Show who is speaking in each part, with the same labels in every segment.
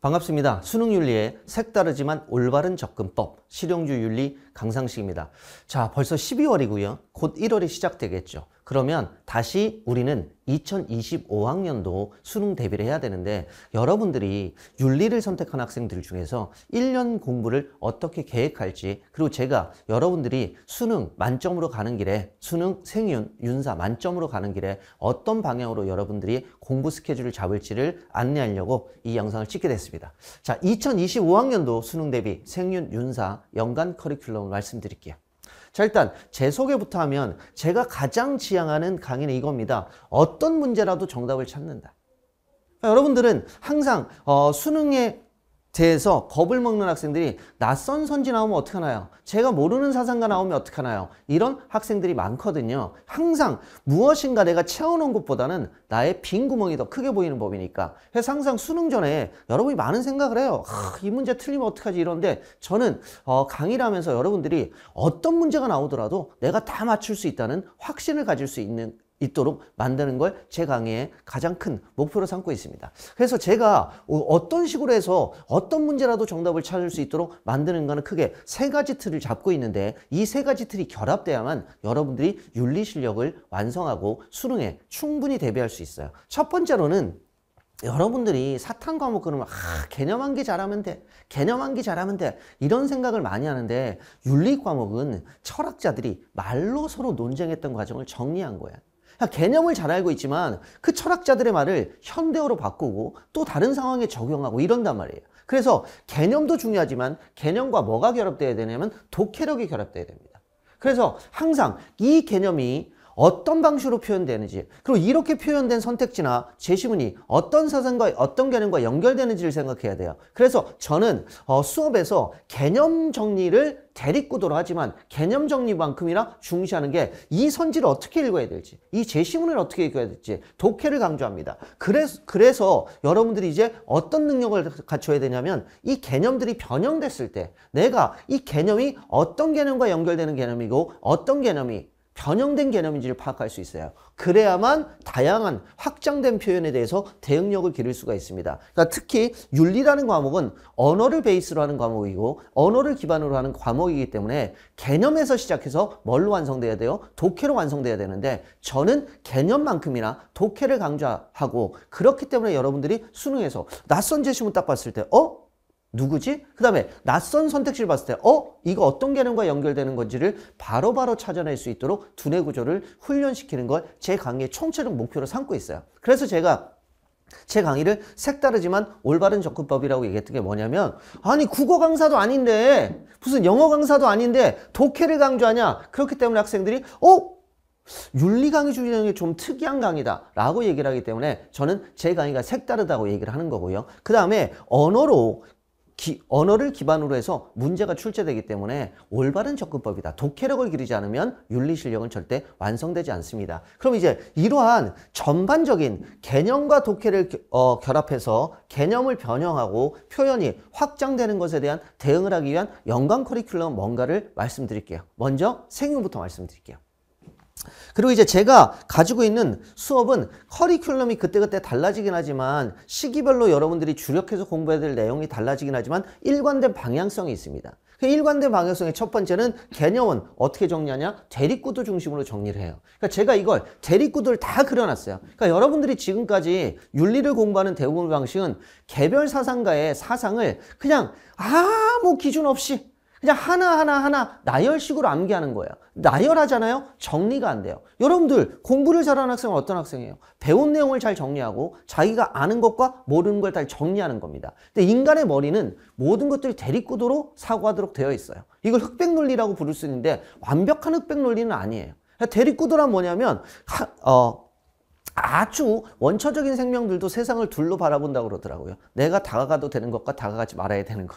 Speaker 1: 반갑습니다. 수능윤리의 색다르지만 올바른 접근법 실용주윤리 강상식입니다. 자 벌써 12월이고요. 곧 1월이 시작되겠죠. 그러면 다시 우리는 2025학년도 수능 대비를 해야 되는데 여러분들이 윤리를 선택한 학생들 중에서 1년 공부를 어떻게 계획할지 그리고 제가 여러분들이 수능 만점으로 가는 길에 수능 생윤 윤사 만점으로 가는 길에 어떤 방향으로 여러분들이 공부 스케줄을 잡을지를 안내하려고 이 영상을 찍게 됐습니다. 자, 2025학년도 수능 대비 생윤 윤사 연간 커리큘럼을 말씀드릴게요. 자 일단 제 소개부터 하면 제가 가장 지향하는 강의는 이겁니다. 어떤 문제라도 정답을 찾는다. 여러분들은 항상 어, 수능에 대해서 겁을 먹는 학생들이 낯선 선지 나오면 어떡하나요? 제가 모르는 사상가 나오면 어떡하나요? 이런 학생들이 많거든요. 항상 무엇인가 내가 채워놓은 것보다는 나의 빈 구멍이 더 크게 보이는 법이니까. 그래서 항상 수능 전에 여러분이 많은 생각을 해요. 아, 이 문제 틀리면 어떡하지 이런데 저는 어, 강의를 하면서 여러분들이 어떤 문제가 나오더라도 내가 다 맞출 수 있다는 확신을 가질 수 있는 있도록 만드는 걸 제 강의의 가장 큰 목표로 삼고 있습니다. 그래서 제가 어, 어떤 식으로 해서 어떤 문제라도 정답을 찾을 수 있도록 만드는거는 크게 세 가지 틀을 잡고 있는데 이 세 가지 틀이 결합돼야만 여러분들이 윤리 실력을 완성하고 수능에 충분히 대비할 수 있어요. 첫 번째로는 여러분들이 사탄 과목 그러면 아, 개념 암기 잘하면 돼 개념 암기 잘하면 돼 이런 생각을 많이 하는데 윤리 과목은 철학자들이 말로 서로 논쟁했던 과정을 정리한 거야 그러니까 개념을 잘 알고 있지만 그 철학자들의 말을 현대어로 바꾸고 또 다른 상황에 적용하고 이런단 말이에요. 그래서 개념도 중요하지만 개념과 뭐가 결합되어야 되냐면 독해력이 결합되어야 됩니다. 그래서 항상 이 개념이 어떤 방식으로 표현되는지 그리고 이렇게 표현된 선택지나 제시문이 어떤 사상과 어떤 개념과 연결되는지를 생각해야 돼요. 그래서 저는 어, 수업에서 개념 정리를 대립구도로 하지만 개념 정리만큼이나 중시하는 게 이 선지를 어떻게 읽어야 될지 이 제시문을 어떻게 읽어야 될지 독해를 강조합니다. 그래서, 그래서 여러분들이 이제 어떤 능력을 갖춰야 되냐면 이 개념들이 변형됐을 때 내가 이 개념이 어떤 개념과 연결되는 개념이고 어떤 개념이 변형된 개념인지를 파악할 수 있어요. 그래야만 다양한 확장된 표현에 대해서 대응력을 기를 수가 있습니다. 그러니까 특히 윤리라는 과목은 언어를 베이스로 하는 과목이고 언어를 기반으로 하는 과목이기 때문에 개념에서 시작해서 뭘로 완성돼야 돼요? 독해로 완성돼야 되는데 저는 개념만큼이나 독해를 강조하고 그렇기 때문에 여러분들이 수능에서 낯선 제시문 딱 봤을 때 어? 누구지? 그 다음에 낯선 선택지를 봤을 때 어? 이거 어떤 개념과 연결되는 건지를 바로바로 바로 찾아낼 수 있도록 두뇌 구조를 훈련시키는 걸 제 강의의 총체적 목표로 삼고 있어요. 그래서 제가 제 강의를 색다르지만 올바른 접근법이라고 얘기했던 게 뭐냐면 아니 국어 강사도 아닌데 무슨 영어 강사도 아닌데 독해를 강조하냐 그렇기 때문에 학생들이 어? 윤리 강의 중에 좀 특이한 강의다 라고 얘기를 하기 때문에 저는 제 강의가 색다르다고 얘기를 하는 거고요 그 다음에 언어로 기, 언어를 기반으로 해서 문제가 출제되기 때문에 올바른 접근법이다. 독해력을 기르지 않으면 윤리 실력은 절대 완성되지 않습니다. 그럼 이제 이러한 전반적인 개념과 독해를 어, 결합해서 개념을 변형하고 표현이 확장되는 것에 대한 대응을 하기 위한 연관 커리큘럼 뭔가를 말씀드릴게요. 먼저 생유부터 말씀드릴게요. 그리고 이제 제가 가지고 있는 수업은 커리큘럼이 그때그때 달라지긴 하지만 시기별로 여러분들이 주력해서 공부해야 될 내용이 달라지긴 하지만 일관된 방향성이 있습니다. 그 일관된 방향성의 첫 번째는 개념은 어떻게 정리하냐? 대립구도 중심으로 정리를 해요. 그러니까 제가 이걸 대립구도를 다 그려놨어요. 그러니까 여러분들이 지금까지 윤리를 공부하는 대부분 방식은 개별 사상가의 사상을 그냥 아무 기준 없이 그냥 하나하나 하나 나열식으로 암기하는 거예요. 나열하잖아요. 정리가 안 돼요. 여러분들 공부를 잘하는 학생은 어떤 학생이에요? 배운 내용을 잘 정리하고 자기가 아는 것과 모르는 걸 잘 정리하는 겁니다. 근데 인간의 머리는 모든 것들이 대립구도로 사고하도록 되어 있어요. 이걸 흑백 논리라고 부를 수 있는데 완벽한 흑백 논리는 아니에요. 그러니까 대립구도란 뭐냐면 하, 어, 아주 원초적인 생명들도 세상을 둘로 바라본다고 그러더라고요. 내가 다가가도 되는 것과 다가가지 말아야 되는 것.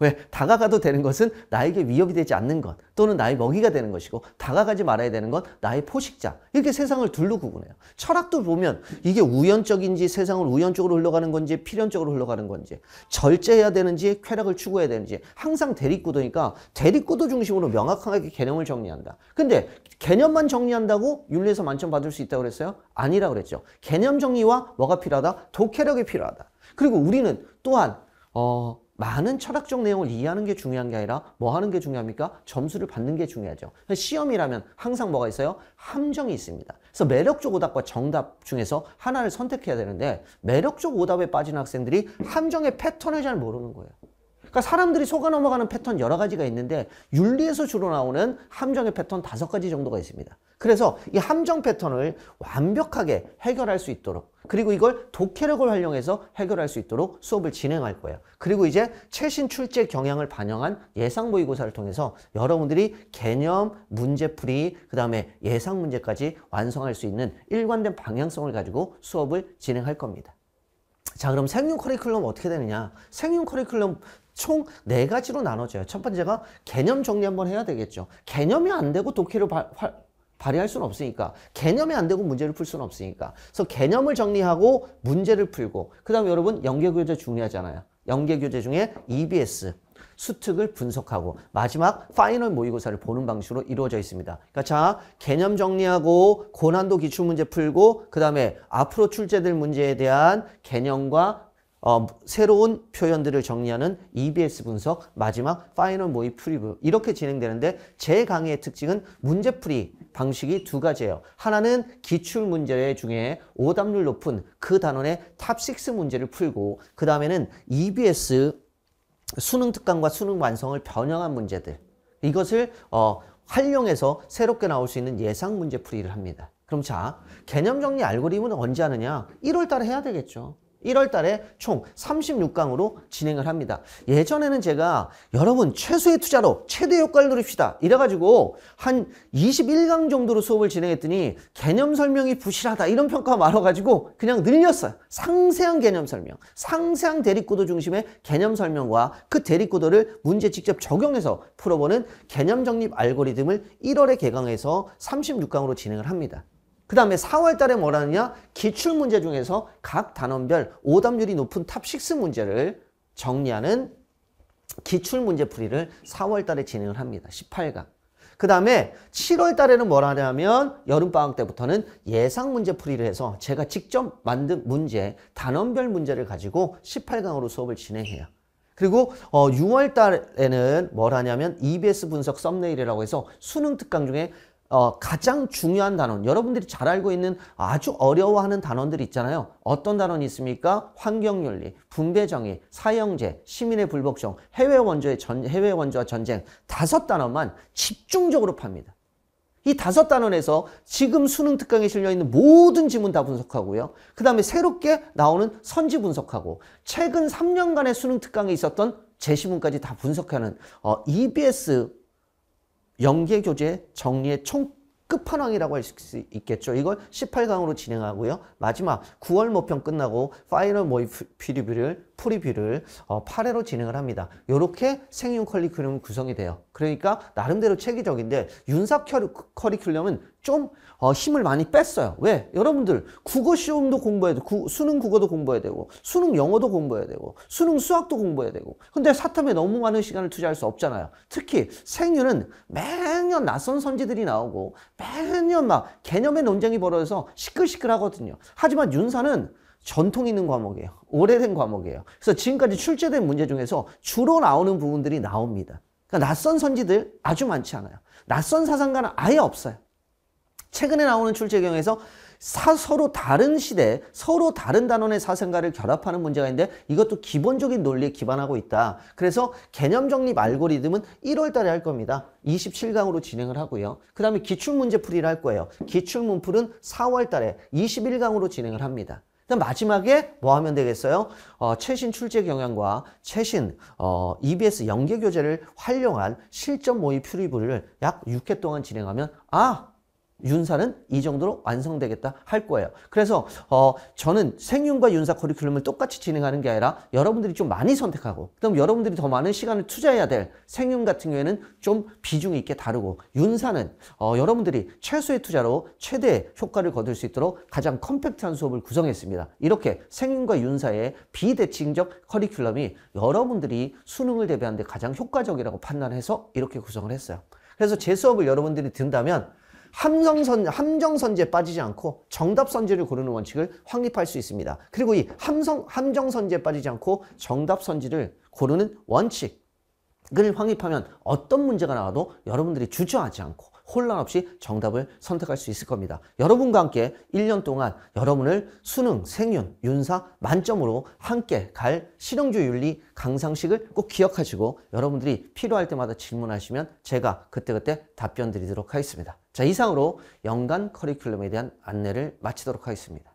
Speaker 1: 왜? 다가가도 되는 것은 나에게 위협이 되지 않는 것 또는 나의 먹이가 되는 것이고 다가가지 말아야 되는 건 나의 포식자 이렇게 세상을 둘로 구분해요. 철학도 보면 이게 우연적인지 세상을 우연적으로 흘러가는 건지 필연적으로 흘러가는 건지 절제해야 되는지 쾌락을 추구해야 되는지 항상 대립구도니까 대립구도 중심으로 명확하게 개념을 정리한다. 근데 개념만 정리한다고 윤리에서 만점 받을 수 있다고 그랬어요? 아니라고 그랬죠. 개념 정리와 뭐가 필요하다? 독해력이 필요하다. 그리고 우리는 또한 어, 많은 철학적 내용을 이해하는 게 중요한 게 아니라 뭐 하는 게 중요합니까? 점수를 받는 게 중요하죠. 시험이라면 항상 뭐가 있어요? 함정이 있습니다. 그래서 매력적 오답과 정답 중에서 하나를 선택해야 되는데 매력적 오답에 빠진 학생들이 함정의 패턴을 잘 모르는 거예요. 그러니까 사람들이 속아 넘어가는 패턴 여러 가지가 있는데 윤리에서 주로 나오는 함정의 패턴 다섯 가지 정도가 있습니다. 그래서 이 함정 패턴을 완벽하게 해결할 수 있도록 그리고 이걸 독해력을 활용해서 해결할 수 있도록 수업을 진행할 거예요. 그리고 이제 최신 출제 경향을 반영한 예상 모의고사를 통해서 여러분들이 개념, 문제풀이, 그 다음에 예상 문제까지 완성할 수 있는 일관된 방향성을 가지고 수업을 진행할 겁니다. 자 그럼 생윤 커리큘럼 어떻게 되느냐 생윤 커리큘럼 총네 가지로 나눠져요. 첫 번째가 개념 정리 한번 해야 되겠죠. 개념이 안 되고 독해를 발, 활, 발휘할 수는 없으니까 개념이 안 되고 문제를 풀 수는 없으니까 그래서 개념을 정리하고 문제를 풀고 그 다음에 여러분 연계교재 중요하잖아요 연계교재 중에 EBS 수특을 분석하고 마지막 파이널 모의고사를 보는 방식으로 이루어져 있습니다. 그러니까 자 개념 정리하고 고난도 기출문제 풀고 그 다음에 앞으로 출제될 문제에 대한 개념과 어, 새로운 표현들을 정리하는 EBS 분석, 마지막 파이널 모의 프리뷰 이렇게 진행되는데 제 강의의 특징은 문제풀이 방식이 두 가지예요. 하나는 기출문제 중에 오답률 높은 그 단원의 탑6 문제를 풀고 그 다음에는 EBS 수능 특강과 수능 완성을 변형한 문제들 이것을 어, 활용해서 새롭게 나올 수 있는 예상 문제풀이를 합니다. 그럼 자, 개념 정리 알고리즘은 언제 하느냐? 1월 달에 해야 되겠죠. 1월 달에 총 36강으로 진행을 합니다. 예전에는 제가 여러분 최소의 투자로 최대 효과를 누립시다. 이래가지고 한 21강 정도로 수업을 진행했더니 개념 설명이 부실하다 이런 평가가 많아가지고 그냥 늘렸어요. 상세한 개념 설명, 상세한 대립구도 중심의 개념 설명과 그 대립구도를 문제 직접 적용해서 풀어보는 개념 정립 알고리즘을 1월에 개강해서 36강으로 진행을 합니다. 그 다음에 4월 달에 뭐라느냐? 기출문제 중에서 각 단원별 오답률이 높은 탑6 문제를 정리하는 기출문제 풀이를 4월 달에 진행을 합니다. 18강. 그 다음에 7월 달에는 뭘 하냐면 여름방학 때부터는 예상 문제 풀이를 해서 제가 직접 만든 문제, 단원별 문제를 가지고 18강으로 수업을 진행해요. 그리고 어, 6월 달에는 뭘 하냐면 EBS 분석 썸네일이라고 해서 수능 특강 중에 어, 가장 중요한 단원, 여러분들이 잘 알고 있는 아주 어려워하는 단원들이 있잖아요. 어떤 단원이 있습니까? 환경윤리, 분배정의, 사형제, 시민의 불복종, 해외 원조의 전, 해외 원조와 전쟁 다섯 단원만 집중적으로 팝니다. 이 다섯 단원에서 지금 수능 특강에 실려 있는 모든 지문 다 분석하고요. 그 다음에 새롭게 나오는 선지 분석하고 최근 3년간의 수능 특강에 있었던 제시문까지 다 분석하는 어, EBS 연계 교재 정리의 총 끝판왕이라고 할 수 있겠죠. 이걸 18강으로 진행하고요. 마지막 9월 모평 끝나고 파이널 모의 프리뷰를 프리뷰를 어, 8회로 진행을 합니다. 이렇게 생윤 컬리큘럼 구성이 돼요. 그러니까 나름대로 체계적인데 윤사 커리큘럼은 좀 어, 힘을 많이 뺐어요. 왜? 여러분들 국어 시험도 공부해야 되고 수능 국어도 공부해야 되고 수능 영어도 공부해야 되고 수능 수학도 공부해야 되고 근데 사탐에 너무 많은 시간을 투자할 수 없잖아요. 특히 생유는 매년 낯선 선지들이 나오고 매년 막 개념의 논쟁이 벌어져서 시끌시끌하거든요. 하지만 윤사는 전통 있는 과목이에요. 오래된 과목이에요. 그래서 지금까지 출제된 문제 중에서 주로 나오는 부분들이 나옵니다. 그러니까 낯선 선지들 아주 많지 않아요. 낯선 사상가는 아예 없어요. 최근에 나오는 출제경에서 사, 서로 다른 시대, 서로 다른 단원의 사생가를 결합하는 문제가 있는데 이것도 기본적인 논리에 기반하고 있다. 그래서 개념 정립 알고리즘은 1월 달에 할 겁니다. 27강으로 진행을 하고요. 그 다음에 기출문제풀이를 할 거예요. 기출문풀은 4월 달에 21강으로 진행을 합니다. 그럼 마지막에 뭐 하면 되겠어요? 어, 최신 출제 경향과 최신 어, EBS 연계 교재를 활용한 실전 모의 퓨리브를 약 6회 동안 진행하면 아 윤사는 이 정도로 완성되겠다 할 거예요. 그래서 어 저는 생윤과 윤사 커리큘럼을 똑같이 진행하는 게 아니라 여러분들이 좀 많이 선택하고 그럼 여러분들이 더 많은 시간을 투자해야 될 생윤 같은 경우에는 좀 비중 있게 다루고 윤사는 어 여러분들이 최소의 투자로 최대의 효과를 거둘 수 있도록 가장 컴팩트한 수업을 구성했습니다. 이렇게 생윤과 윤사의 비대칭적 커리큘럼이 여러분들이 수능을 대비하는데 가장 효과적이라고 판단해서 이렇게 구성을 했어요. 그래서 제 수업을 여러분들이 든다면 함성선, 함정선지에 빠지지 않고 정답선지를 고르는 원칙을 확립할 수 있습니다. 그리고 이 함성, 함정선지에 빠지지 않고 정답선지를 고르는 원칙을 확립하면 어떤 문제가 나와도 여러분들이 주저하지 않고 혼란 없이 정답을 선택할 수 있을 겁니다. 여러분과 함께 1년 동안 여러분을 수능, 생윤, 윤사 만점으로 함께 갈 실용주 윤리 강상식을 꼭 기억하시고 여러분들이 필요할 때마다 질문하시면 제가 그때그때 답변 드리도록 하겠습니다. 자, 이상으로 연간 커리큘럼에 대한 안내를 마치도록 하겠습니다.